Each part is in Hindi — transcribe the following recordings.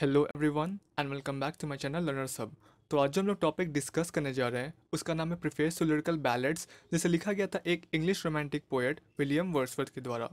hello everyone and welcome back to my channel learner सब तो आज जो हम लोग टॉपिक डिस्कस करने जा रहे हैं उसका नाम है प्रिफेस टू लिरिकल जिसे लिखा गया था एक English romantic poet William Wordsworth के द्वारा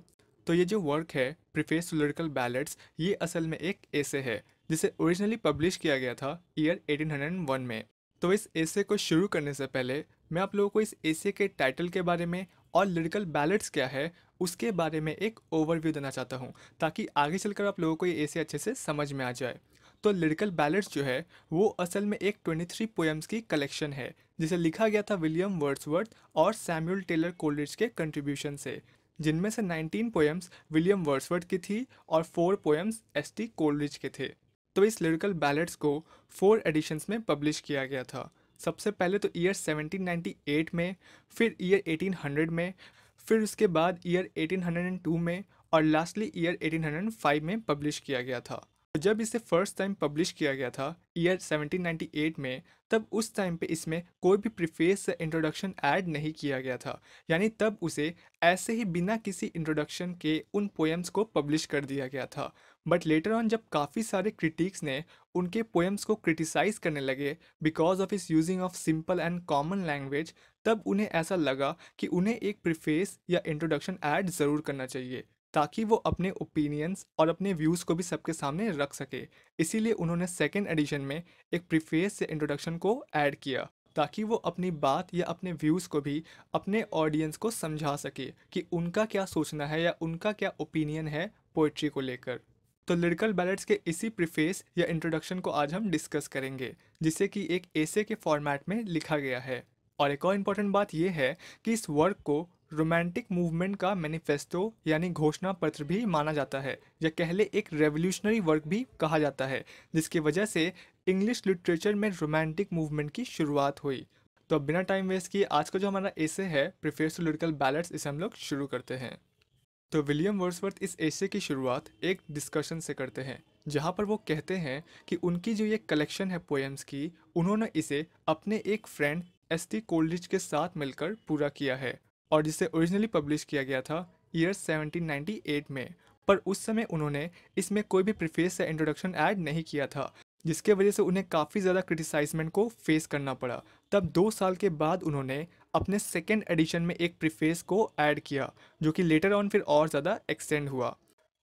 तो ये जो वर्क है प्रिफेस टू लिरिकल ये असल में एक एसे है जिसे ओरिजिनली पब्लिश किया गया था ईयर एटीन में तो इस एसे को शुरू करने से पहले मैं आप लोगों को इस एसे के टाइटल के बारे में और लिरिकल बैलेट्स क्या है उसके बारे में एक ओवरव्यू देना चाहता हूँ ताकि आगे चलकर आप लोगों को ये ऐसे अच्छे से समझ में आ जाए तो लिरिकल बैलेट्स जो है वो असल में एक 23 पोएम्स की कलेक्शन है जिसे लिखा गया था विलियम वर्ड्सवर्थ और सैम्यूल टेलर कोलरिज के कंट्रीब्यूशन से जिनमें से 19 पोएम्स विलियम वर्ड्सवर्थ की थी और four poems S T Coleridge के थे तो इस लिरिकल बैलेट्स को फोर एडिशंस में पब्लिश किया गया था सबसे पहले तो ईयर 1798 में फिर ईयर 1800 में फिर उसके बाद ईयर 1802 में और लास्टली ईयर 1805 में पब्लिश किया गया था तो जब इसे फर्स्ट टाइम पब्लिश किया गया था ईयर 1798 में तब उस टाइम पे इसमें कोई भी प्रिफेस इंट्रोडक्शन ऐड नहीं किया गया था यानी तब उसे ऐसे ही बिना किसी इंट्रोडक्शन के उन पोएम्स को पब्लिश कर दिया गया था बट लेटर ऑन जब काफ़ी सारे क्रिटिक्स ने उनके पोएम्स को क्रिटिसाइज करने लगे बिकॉज ऑफ इस using of simple and common language तब उन्हें ऐसा लगा कि उन्हें एक प्रिफेस या इंट्रोडक्शन ऐड ज़रूर करना चाहिए ताकि वो अपने ओपिनियंस और अपने व्यूज़ को भी सबके सामने रख सके इसीलिए उन्होंने सेकेंड एडिशन में एक प्रिफेस या इंट्रोडक्शन को ऐड किया ताकि वो अपनी बात या अपने व्यूज़ को भी अपने ऑडियंस को समझा सके कि उनका क्या सोचना है या उनका क्या ओपिनियन है पोइट्री को लेकर तो लिरिकल बैलेट्स के इसी प्रिफेस या इंट्रोडक्शन को आज हम डिस्कस करेंगे जिसे कि एक ऐसे के फॉर्मेट में लिखा गया है और एक और इम्पॉर्टेंट बात यह है कि इस वर्क को रोमांटिक मूवमेंट का मैनिफेस्टो यानी घोषणा पत्र भी माना जाता है या कह एक रेवोल्यूशनरी वर्क भी कहा जाता है जिसकी वजह से इंग्लिश लिटरेचर में रोमांटिक मूवमेंट की शुरुआत हुई तो अब बिना टाइम वेस्ट किए आज का जो हमारा एसे है प्रिफेस टू लिटिकल बैलेट्स इसे हम लोग शुरू करते हैं तो विलियम वर्सवर्थ इस एसे की शुरुआत एक डिस्कशन से करते हैं जहाँ पर वो कहते हैं कि उनकी जो ये कलेक्शन है पोएम्स की उन्होंने इसे अपने एक फ्रेंड एस टी कोल्डरिज के साथ मिलकर पूरा किया है और जिसे ओरिजिनली पब्लिश किया गया था ईयर 1798 में पर उस समय उन्होंने इसमें कोई भी प्रिफेस या इंट्रोडक्शन ऐड नहीं किया था जिसके वजह से उन्हें काफ़ी ज़्यादा क्रिटिसाइजमेंट को फेस करना पड़ा तब दो साल के बाद उन्होंने अपने सेकेंड एडिशन में एक प्रिफेस को ऐड किया जो कि लेटर ऑन फिर और ज़्यादा एक्सटेंड हुआ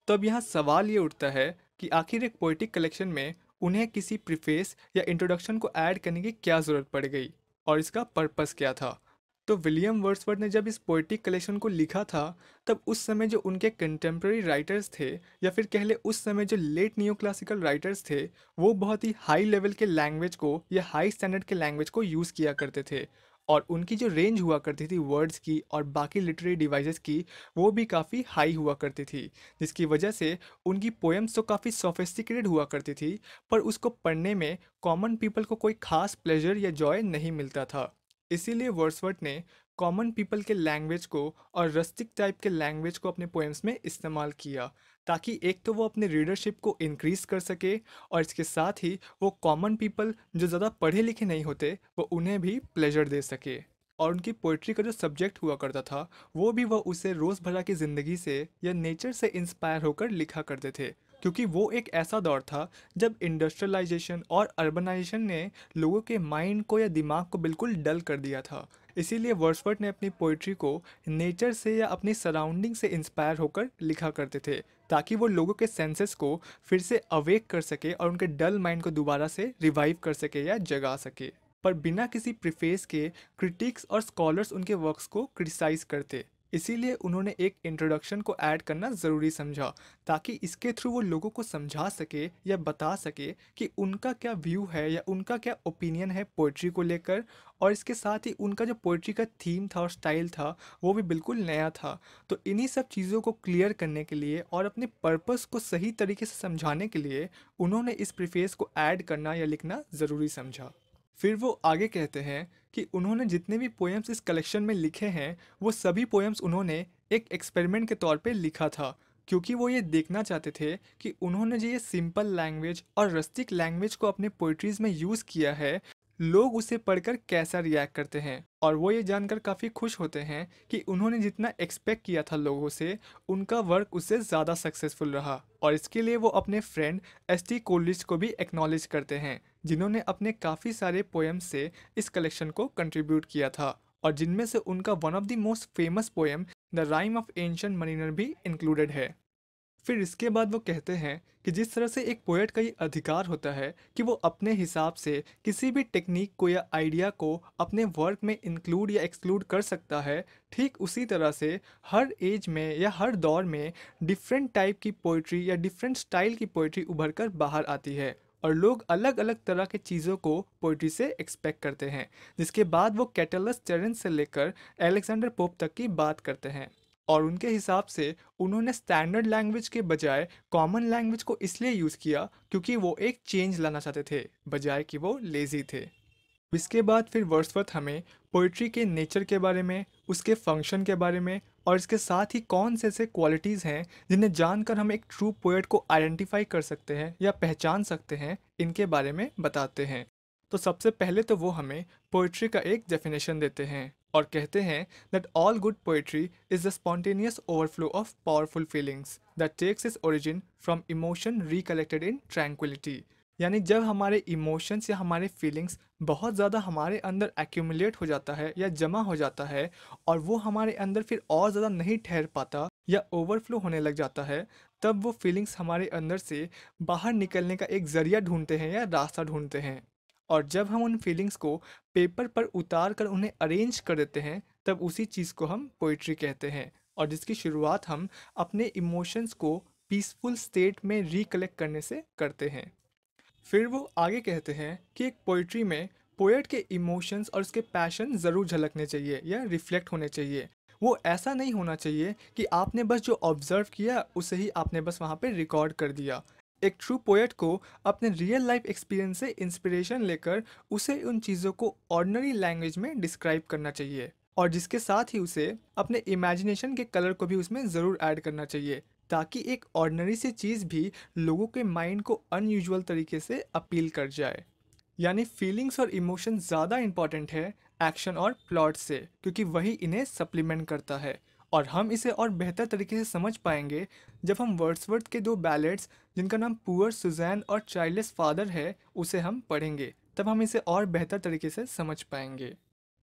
तब तो यहाँ सवाल ये उठता है कि आखिर एक पोइटिक कलेक्शन में उन्हें किसी प्रिफेस या इंट्रोडक्शन को ऐड करने की क्या ज़रूरत पड़ गई और इसका पर्पस क्या था तो विलियम वर्सवर्ड ने जब इस पोइटिक कलेक्शन को लिखा था तब उस समय जो उनके कंटेम्प्रेरी राइटर्स थे या फिर कहले उस समय जो लेट न्यू क्लासिकल राइटर्स थे वो बहुत ही हाई लेवल के लैंग्वेज को या हाई स्टैंडर्ड के लैंग्वेज को यूज़ किया करते थे और उनकी जो रेंज हुआ करती थी वर्ड्स की और बाकी लिटरेरी डिवाइसेस की वो भी काफ़ी हाई हुआ करती थी जिसकी वजह से उनकी पोएम्स तो काफ़ी सोफेस्टिकेटेड हुआ करती थी पर उसको पढ़ने में कॉमन पीपल को कोई खास प्लेजर या जॉय नहीं मिलता था इसीलिए वर्सवर्ट ने कॉमन पीपल के लैंग्वेज को और रस्टिक टाइप के लैंग्वेज को अपने पोएम्स में इस्तेमाल किया ताकि एक तो वो अपने रीडरशिप को इंक्रीज़ कर सके और इसके साथ ही वो कॉमन पीपल जो ज़्यादा पढ़े लिखे नहीं होते वो उन्हें भी प्लेजर दे सके और उनकी पोइट्री का जो सब्जेक्ट हुआ करता था वो भी वह उसे रोज़मर्रा की ज़िंदगी से या नेचर से इंस्पायर होकर लिखा करते थे क्योंकि वो एक ऐसा दौर था जब इंडस्ट्रियलाइजेशन और अर्बनाइजेशन ने लोगों के माइंड को या दिमाग को बिल्कुल डल कर दिया था इसीलिए वर्सवर्ट ने अपनी पोइट्री को नेचर से या अपनी सराउंडिंग से इंस्पायर होकर लिखा करते थे ताकि वो लोगों के सेंसेस को फिर से अवेक कर सके और उनके डल माइंड को दोबारा से रिवाइव कर सके या जगा सके पर बिना किसी प्रिफेस के क्रिटिक्स और स्कॉलर्स उनके वर्क्स को क्रिटिसाइज करते इसीलिए उन्होंने एक इंट्रोडक्शन को ऐड करना ज़रूरी समझा ताकि इसके थ्रू वो लोगों को समझा सके या बता सके कि उनका क्या व्यू है या उनका क्या ओपिनियन है पोइट्री को लेकर और इसके साथ ही उनका जो पोइट्री का थीम था और स्टाइल था वो भी बिल्कुल नया था तो इन्हीं सब चीज़ों को क्लियर करने के लिए और अपने पर्पस को सही तरीके से समझाने के लिए उन्होंने इस प्रीफेस को ऐड करना या लिखना ज़रूरी समझा फिर वो आगे कहते हैं कि उन्होंने जितने भी पोएम्स इस कलेक्शन में लिखे हैं वो सभी पोएम्स उन्होंने एक एक्सपेरिमेंट के तौर पे लिखा था क्योंकि वो ये देखना चाहते थे कि उन्होंने जो ये सिंपल लैंग्वेज और रस्टिक लैंग्वेज को अपने पोइट्रीज में यूज़ किया है लोग उसे पढ़कर कैसा रिएक्ट करते हैं और वो ये जानकर काफ़ी खुश होते हैं कि उन्होंने जितना एक्सपेक्ट किया था लोगों से उनका वर्क उससे ज़्यादा सक्सेसफुल रहा और इसके लिए वो अपने फ्रेंड एस टी को भी एक्नॉलेज करते हैं जिन्होंने अपने काफ़ी सारे पोएम्स से इस कलेक्शन को कंट्रीब्यूट किया था और जिनमें से उनका one of the most famous poem the rime of ancient mariner भी इंक्लूडेड है फिर इसके बाद वो कहते हैं कि जिस तरह से एक पोएट का ये अधिकार होता है कि वो अपने हिसाब से किसी भी टेक्निक को या आइडिया को अपने वर्क में इंक्लूड या एक्सक्लूड कर सकता है ठीक उसी तरह से हर एज में या हर दौर में डिफरेंट टाइप की पोइट्री या डिफरेंट स्टाइल की पोइट्री उभर कर बाहर आती है और लोग अलग अलग तरह के चीज़ों को पोइट्री से एक्सपेक्ट करते हैं जिसके बाद वो कैटलस चरण से लेकर एलेक्सेंडर पोप तक की बात करते हैं और उनके हिसाब से उन्होंने स्टैंडर्ड लैंग्वेज के बजाय कॉमन लैंग्वेज को इसलिए यूज़ किया क्योंकि वो एक चेंज लाना चाहते थे बजाय कि वो लेज़ी थे इसके बाद फिर वर्सवर्थ हमें पोइट्री के नेचर के बारे में उसके फंक्शन के बारे में और इसके साथ ही कौन से ऐसे क्वालिटीज़ हैं जिन्हें जानकर हम एक ट्रू पोएट को आइडेंटिफाई कर सकते हैं या पहचान सकते हैं इनके बारे में बताते हैं तो सबसे पहले तो वो हमें पोइट्री का एक डेफिनेशन देते हैं और कहते हैं that all good poetry is the spontaneous overflow of powerful feelings that takes its origin from emotion recollected in tranquillity यानी जब हमारे इमोशंस या हमारे फीलिंग्स बहुत ज़्यादा हमारे अंदर एक्यूमुलेट हो जाता है या जमा हो जाता है और वो हमारे अंदर फिर और ज़्यादा नहीं ठहर पाता या ओवरफ्लो होने लग जाता है तब वो फीलिंग्स हमारे अंदर से बाहर निकलने का एक ज़रिया ढूंढते हैं या रास्ता ढूंढते हैं और जब हम उन फीलिंग्स को पेपर पर उतार कर उन्हें अरेंज कर देते हैं तब उसी चीज़ को हम पोइट्री कहते हैं और जिसकी शुरुआत हम अपने इमोशंस को पीसफुल स्टेट में रिकलेक्ट करने से करते हैं फिर वो आगे कहते हैं कि एक पोइट्री में पोएट के इमोशंस और उसके पैशन ज़रूर झलकने चाहिए या रिफ्लेक्ट होने चाहिए वो ऐसा नहीं होना चाहिए कि आपने बस जो ऑब्ज़र्व किया उसे ही आपने बस वहाँ पर रिकॉर्ड कर दिया एक ट्रू पोएट को अपने रियल लाइफ एक्सपीरियंस से इंस्पिरेशन लेकर उसे उन चीज़ों को ऑर्डनरी लैंग्वेज में डिस्क्राइब करना चाहिए और जिसके साथ ही उसे अपने इमेजिनेशन के कलर को भी उसमें ज़रूर ऐड करना चाहिए ताकि एक ऑर्डनरी सी चीज़ भी लोगों के माइंड को अनयूजल तरीके से अपील कर जाए यानी फीलिंग्स और इमोशन ज़्यादा इम्पॉर्टेंट है एक्शन और प्लॉट से क्योंकि वही इन्हें सप्लीमेंट करता है और हम इसे और बेहतर तरीके से समझ पाएंगे जब हम वर्ड्सवर्थ के दो बैलेट्स जिनका नाम पुअर सुजैन और चाइल्डलेस फादर है उसे हम पढ़ेंगे तब हम इसे और बेहतर तरीके से समझ पाएंगे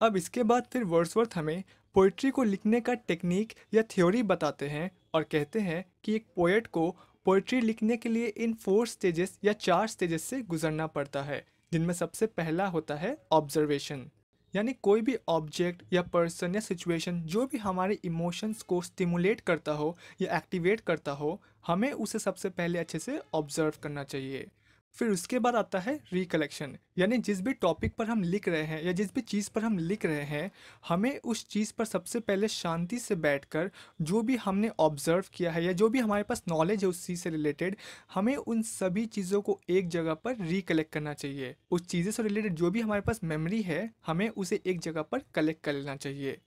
अब इसके बाद फिर वर्ड्सवर्थ हमें पोइट्री को लिखने का टेक्निक या थ्योरी बताते हैं और कहते हैं कि एक पोएट को पोइट्री लिखने के लिए इन फोर स्टेजेस या चार स्टेजेस से गुजरना पड़ता है जिनमें सबसे पहला होता है ऑब्जर्वेशन यानी कोई भी ऑब्जेक्ट या पर्सन या सिचुएशन जो भी हमारे इमोशंस को स्टिमुलेट करता हो या एक्टिवेट करता हो हमें उसे सबसे पहले अच्छे से ऑब्जर्व करना चाहिए फिर उसके बाद आता है रिकलेक्शन यानी जिस भी टॉपिक पर हम लिख रहे हैं या जिस भी चीज़ पर हम लिख रहे हैं हमें उस चीज़ पर सबसे पहले शांति से बैठकर जो भी हमने ऑब्जर्व किया है या जो भी हमारे पास नॉलेज है उस चीज़ से रिलेटेड हमें उन सभी चीज़ों को एक जगह पर रिकलेक्ट करना चाहिए उस चीज़ों से रिलेटेड जो भी हमारे पास मेमरी है हमें उसे एक जगह पर कलेक्ट कर लेना चाहिए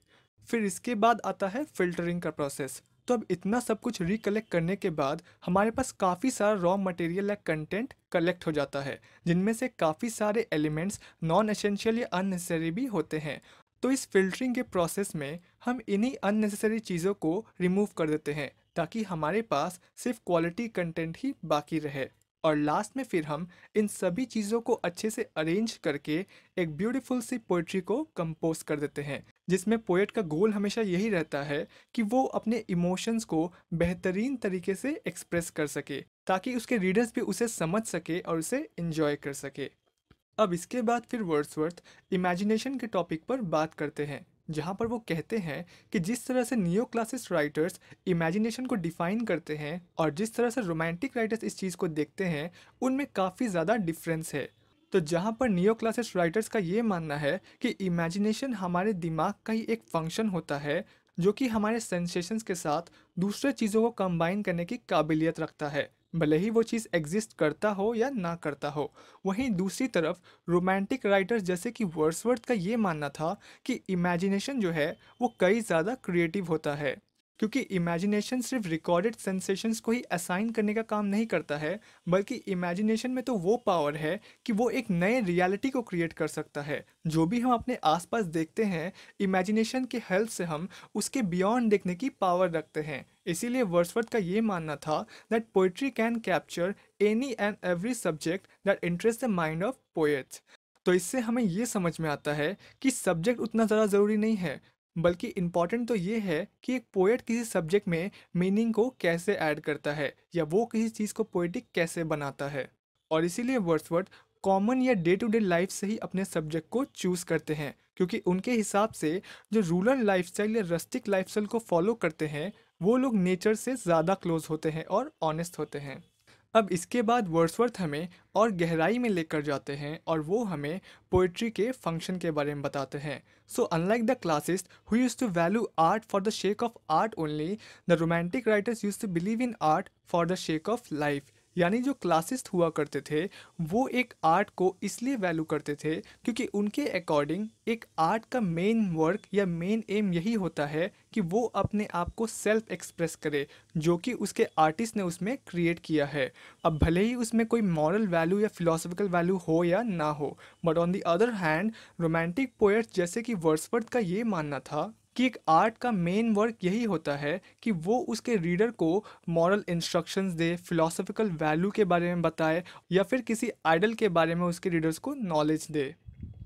फिर इसके बाद आता है फिल्टरिंग का प्रोसेस तो अब इतना सब कुछ रिकलेक्ट करने के बाद हमारे पास काफ़ी सारा रॉ मटेरियल या कंटेंट कलेक्ट हो जाता है जिनमें से काफ़ी सारे एलिमेंट्स नॉन एसेंशियल या अननेसेसरी भी होते हैं तो इस फिल्टरिंग के प्रोसेस में हम इन्हीं अननेसेसरी चीज़ों को रिमूव कर देते हैं ताकि हमारे पास सिर्फ क्वालिटी कंटेंट ही बाकी रहे और लास्ट में फिर हम इन सभी चीज़ों को अच्छे से अरेंज करके एक ब्यूटीफुल सी पोइट्री को कंपोज कर देते हैं जिसमें पोएट का गोल हमेशा यही रहता है कि वो अपने इमोशंस को बेहतरीन तरीके से एक्सप्रेस कर सके ताकि उसके रीडर्स भी उसे समझ सके और उसे इन्जॉय कर सके अब इसके बाद फिर वर्ड्सवर्थ इमेजिनेशन के टॉपिक पर बात करते हैं जहाँ पर वो कहते हैं कि जिस तरह से नियो क्लासिस राइटर्स इमेजिनेशन को डिफाइन करते हैं और जिस तरह से रोमांटिक राइटर्स इस चीज़ को देखते हैं उनमें काफ़ी ज़्यादा डिफरेंस है तो जहाँ पर नियो क्लासेस राइटर्स का ये मानना है कि इमेजिनेशन हमारे दिमाग का ही एक फंक्शन होता है जो कि हमारे सेंसेशंस के साथ दूसरे चीज़ों को कंबाइन करने की काबिलियत रखता है भले ही वो चीज़ एग्जिस्ट करता हो या ना करता हो वहीं दूसरी तरफ रोमांटिक राइटर्स जैसे कि वर्ड्सवर्थ का ये मानना था कि इमेजिनेशन जो है वो कई ज़्यादा क्रिएटिव होता है क्योंकि इमेजिनेशन सिर्फ रिकॉर्डेड सेंसेशंस को ही असाइन करने का काम नहीं करता है बल्कि इमेजिनेशन में तो वो पावर है कि वो एक नए रियलिटी को क्रिएट कर सकता है जो भी हम अपने आसपास देखते हैं इमेजिनेशन के हेल्प से हम उसके बियॉन्ड देखने की पावर रखते हैं इसीलिए वर्सवर्थ का ये मानना था that poetry can capture any and every subject that interest the mind of poets तो इससे हमें ये समझ में आता है कि सब्जेक्ट उतना ज़्यादा ज़रूरी नहीं है बल्कि इम्पॉर्टेंट तो ये है कि एक पोएट किसी सब्जेक्ट में मीनिंग को कैसे ऐड करता है या वो किसी चीज़ को पोइटिक कैसे बनाता है और इसीलिए वर्ड्सवर्थ कॉमन या डे टू डे लाइफ से ही अपने सब्जेक्ट को चूज़ करते हैं क्योंकि उनके हिसाब से जो रूरल लाइफ स्टाइल या रस्टिक स्टाइल को फॉलो करते हैं वो लोग नेचर से ज़्यादा क्लोज होते हैं और ऑनेस्ट होते हैं अब इसके बाद वर्ड्सवर्थ हमें और गहराई में लेकर जाते हैं और वो हमें पोइट्री के फंक्शन के बारे में बताते हैं so unlike the classicist who use to value art for the sake of art only the romantic writers use to believe in art for the sake of life यानी जो क्लासिस्ट हुआ करते थे वो एक आर्ट को इसलिए वैल्यू करते थे क्योंकि उनके अकॉर्डिंग एक आर्ट का मेन वर्क या मेन एम यही होता है कि वो अपने आप को सेल्फ एक्सप्रेस करे जो कि उसके आर्टिस्ट ने उसमें क्रिएट किया है अब भले ही उसमें कोई मॉरल वैल्यू या फिलोसफिकल वैल्यू हो या ना हो but on the other hand romantic poets जैसे कि वर्सवर्थ का ये मानना था कि एक आर्ट का मेन वर्क यही होता है कि वो उसके रीडर को मॉरल इंस्ट्रक्शंस दे फिलोसफिकल वैल्यू के बारे में बताए या फिर किसी आइडल के बारे में उसके रीडर्स को नॉलेज दे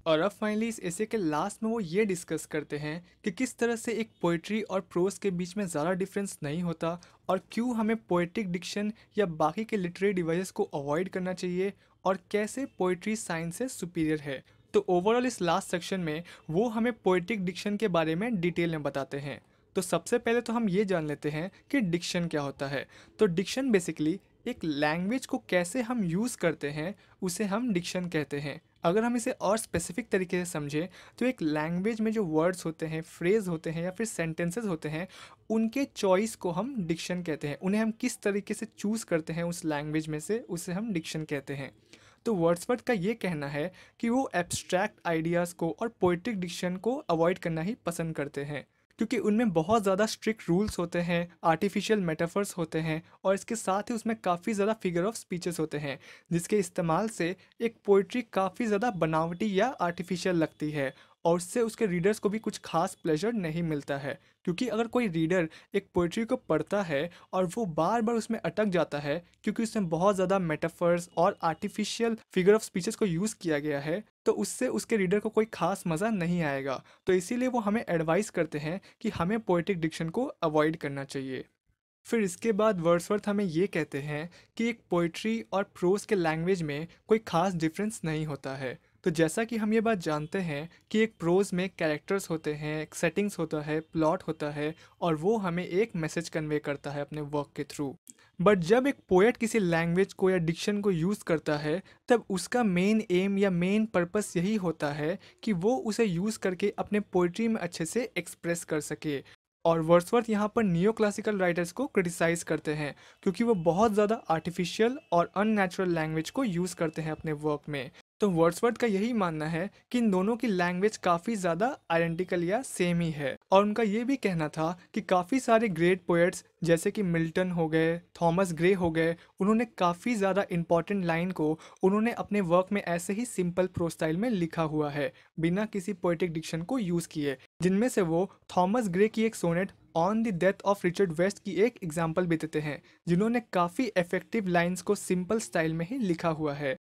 और अब फाइनली इस ऐसे के लास्ट में वो ये डिस्कस करते हैं कि किस तरह से एक पोइट्री और प्रोज के बीच में ज़्यादा डिफरेंस नहीं होता और क्यों हमें पोइट्रिक डिक्शन या बाकी के लिटरेरी डिवाइस को अवॉइड करना चाहिए और कैसे पोइट्री साइंस से सुपीरियर है तो ओवरऑल इस लास्ट सेक्शन में वो हमें पोइटिक डिक्शन के बारे में डिटेल में बताते हैं तो सबसे पहले तो हम ये जान लेते हैं कि डिक्शन क्या होता है तो डिक्शन बेसिकली एक लैंग्वेज को कैसे हम यूज़ करते हैं उसे हम डिक्शन कहते हैं अगर हम इसे और स्पेसिफिक तरीके से समझें तो एक लैंग्वेज में जो वर्ड्स होते हैं फ्रेज होते हैं या फिर सेंटेंसेस होते हैं उनके चॉइस को हम डिक्शन कहते हैं उन्हें हम किस तरीके से चूज़ करते हैं उस लैंग्वेज में से उसे हम डिक्शन कहते हैं तो वर्ड्सवर्थ का ये कहना है कि वो एब्स्ट्रैक्ट आइडियाज़ को और पोइट्रिक डिक्शन को अवॉइड करना ही पसंद करते हैं क्योंकि उनमें बहुत ज़्यादा स्ट्रिक्ट रूल्स होते हैं आर्टिफिशियल मेटाफर्स होते हैं और इसके साथ ही उसमें काफ़ी ज़्यादा फिगर ऑफ स्पीचेस होते हैं जिसके इस्तेमाल से एक पोइट्री काफ़ी ज़्यादा बनावटी या आर्टिफिशियल लगती है और उससे उसके रीडर्स को भी कुछ खास प्लेजर नहीं मिलता है क्योंकि अगर कोई रीडर एक पोइट्री को पढ़ता है और वो बार बार उसमें अटक जाता है क्योंकि उसमें बहुत ज़्यादा मेटाफर्स और आर्टिफिशियल फिगर ऑफ स्पीचेस को यूज़ किया गया है तो उससे उसके रीडर को कोई खास मज़ा नहीं आएगा तो इसीलिए वो हमें एडवाइस करते हैं कि हमें पोइट्रिक डिक्शन को अवॉइड करना चाहिए फिर इसके बाद वर्ड्सवर्थ हमें ये कहते हैं कि एक पोइट्री और प्रोज के लैंग्वेज में कोई खास डिफरेंस नहीं होता है तो जैसा कि हम ये बात जानते हैं कि एक प्रोज में कैरेक्टर्स होते हैं एक सेटिंग्स होता है प्लॉट होता है और वो हमें एक मैसेज कन्वे करता है अपने वर्क के थ्रू बट जब एक पोएट किसी लैंग्वेज को या डिक्शन को यूज़ करता है तब उसका मेन एम या मेन पर्पस यही होता है कि वो उसे यूज़ करके अपने पोइट्री में अच्छे से एक्सप्रेस कर सके और वर्सवर्थ यहाँ पर नियो क्लासिकल राइटर्स को क्रिटिसाइज़ करते हैं क्योंकि वो बहुत ज़्यादा आर्टिफिशियल और अननेचुरल लैंग्वेज को यूज़ करते हैं अपने वर्क में तो वर्ड्सवर्थ का यही मानना है कि इन दोनों की लैंग्वेज काफ़ी ज़्यादा आइडेंटिकल या सेम ही है और उनका ये भी कहना था कि काफ़ी सारे ग्रेट पोएट्स जैसे कि मिल्टन हो गए थॉमस ग्रे हो गए उन्होंने काफ़ी ज़्यादा इंपॉर्टेंट लाइन को उन्होंने अपने वर्क में ऐसे ही सिंपल प्रोस्टाइल में लिखा हुआ है बिना किसी पोइटिक डिक्शन को यूज़ किए जिनमें से वो थॉमस ग्रे की एक sonnet on the death of Richard West की एक एग्जाम्पल भी देते हैं जिन्होंने काफ़ी इफेक्टिव लाइन्स को सिंपल स्टाइल में ही लिखा हुआ है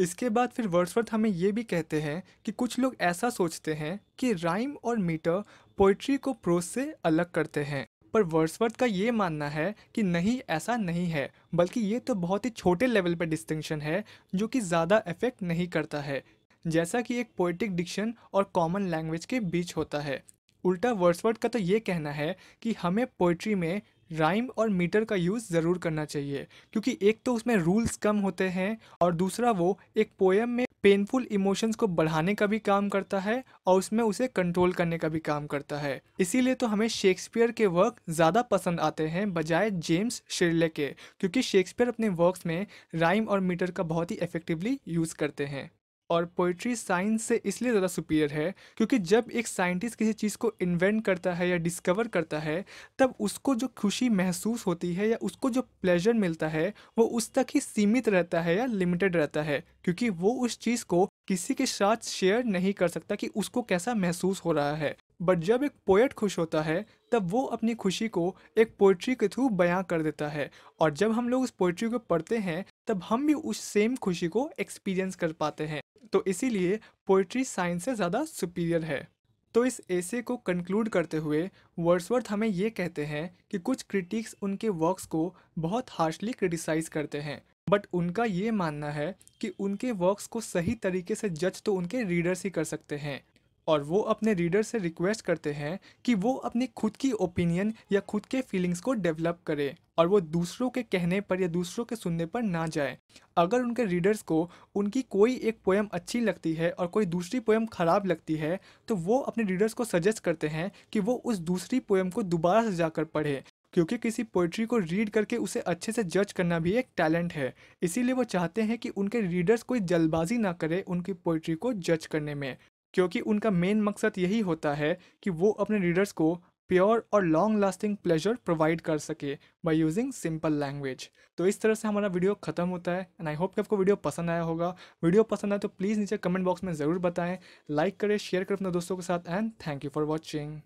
इसके बाद फिर वर्ड्सवर्थ हमें ये भी कहते हैं कि कुछ लोग ऐसा सोचते हैं कि राइम और मीटर पोइट्री को प्रोज से अलग करते हैं पर वर्ड्सवर्थ का ये मानना है कि नहीं ऐसा नहीं है बल्कि ये तो बहुत ही छोटे लेवल पर डिस्टिंक्शन है जो कि ज़्यादा इफेक्ट नहीं करता है जैसा कि एक पोइटिक डिक्शन और कॉमन लैंग्वेज के बीच होता है उल्टा वर्ड्सवर्थ का तो ये कहना है कि हमें पोइट्री में राइम और मीटर का यूज़ ज़रूर करना चाहिए क्योंकि एक तो उसमें रूल्स कम होते हैं और दूसरा वो एक पोएम में पेनफुल इमोशंस को बढ़ाने का भी काम करता है और उसमें उसे कंट्रोल करने का भी काम करता है इसीलिए तो हमें शेक्सपियर के वर्क ज़्यादा पसंद आते हैं बजाय जेम्स शिरले के क्योंकि शेक्सपियर अपने वर्क्स में राइम और मीटर का बहुत ही इफेक्टिवली यूज़ करते हैं और पोइट्री साइंस से इसलिए ज़्यादा सुपीरियर है क्योंकि जब एक साइंटिस्ट किसी चीज़ को इन्वेंट करता है या डिस्कवर करता है तब उसको जो खुशी महसूस होती है या उसको जो प्लेजर मिलता है वो उस तक ही सीमित रहता है या लिमिटेड रहता है क्योंकि वो उस चीज़ को किसी के साथ शेयर नहीं कर सकता कि उसको कैसा महसूस हो रहा है बट जब एक पोएट खुश होता है तब वो अपनी खुशी को एक पोइट्री के थ्रू बयां कर देता है और जब हम लोग उस पोइट्री को पढ़ते हैं तब हम भी उस सेम खुशी को एक्सपीरियंस कर पाते हैं तो इसीलिए पोइट्री साइंस से ज़्यादा सुपीरियर है तो इस ऐसे को कंक्लूड करते हुए वर्ड्सवर्थ हमें ये कहते हैं कि कुछ क्रिटिक्स उनके वर्क्स को बहुत हार्शली क्रिटिसाइज़ करते हैं बट उनका ये मानना है कि उनके वर्क्स को सही तरीके से जज तो उनके रीडर्स ही कर सकते हैं और वो अपने रीडर से रिक्वेस्ट करते हैं कि वो अपनी खुद की ओपिनियन या खुद के फीलिंग्स को डेवलप करें और वो दूसरों के कहने पर या दूसरों के सुनने पर ना जाए अगर उनके रीडर्स को उनकी कोई एक पोएम अच्छी लगती है और कोई दूसरी पोएम ख़राब लगती है तो वो अपने रीडर्स को सजेस्ट करते हैं कि वो उस दूसरी पोएम को दोबारा से जाकर पढ़े क्योंकि किसी पोइट्री को रीड करके उसे अच्छे से जज करना भी एक टैलेंट है इसीलिए वो चाहते हैं कि उनके रीडर्स कोई जल्दबाजी ना करें उनकी पोइट्री को जज करने में क्योंकि उनका मेन मकसद यही होता है कि वो अपने रीडर्स को प्योर और लॉन्ग लास्टिंग प्लेजर प्रोवाइड कर सके बाय यूजिंग सिंपल लैंग्वेज तो इस तरह से हमारा वीडियो खत्म होता है एंड आई होप कि आपको वीडियो पसंद आया होगा वीडियो पसंद आए तो प्लीज़ नीचे कमेंट बॉक्स में ज़रूर बताएं लाइक करें शेयर करें अपने दोस्तों के साथ and thank you for watching